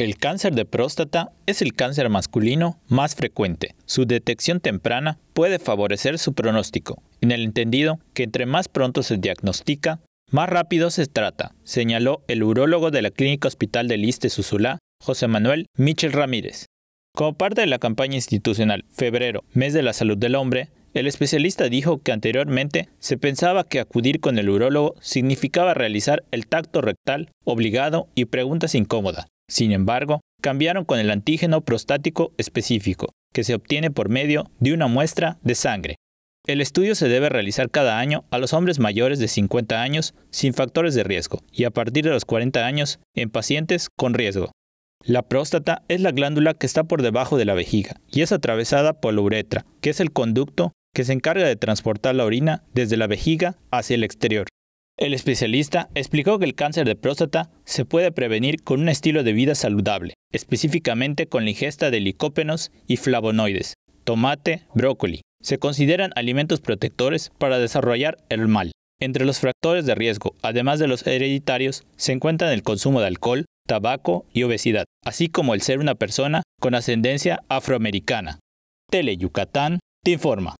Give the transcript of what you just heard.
El cáncer de próstata es el cáncer masculino más frecuente. Su detección temprana puede favorecer su pronóstico, en el entendido que entre más pronto se diagnostica, más rápido se trata, señaló el urólogo de la Clínica Hospital de Liste Susulá, José Manuel Michel Ramírez. Como parte de la campaña institucional Febrero, Mes de la Salud del Hombre, el especialista dijo que anteriormente se pensaba que acudir con el urólogo significaba realizar el tacto rectal obligado y preguntas incómodas, sin embargo, cambiaron con el antígeno prostático específico, que se obtiene por medio de una muestra de sangre. El estudio se debe realizar cada año a los hombres mayores de 50 años sin factores de riesgo y a partir de los 40 años en pacientes con riesgo. La próstata es la glándula que está por debajo de la vejiga y es atravesada por la uretra, que es el conducto que se encarga de transportar la orina desde la vejiga hacia el exterior. El especialista explicó que el cáncer de próstata se puede prevenir con un estilo de vida saludable, específicamente con la ingesta de licópenos y flavonoides, tomate, brócoli. Se consideran alimentos protectores para desarrollar el mal. Entre los factores de riesgo, además de los hereditarios, se encuentran el consumo de alcohol, tabaco y obesidad, así como el ser una persona con ascendencia afroamericana. Tele Yucatán te informa.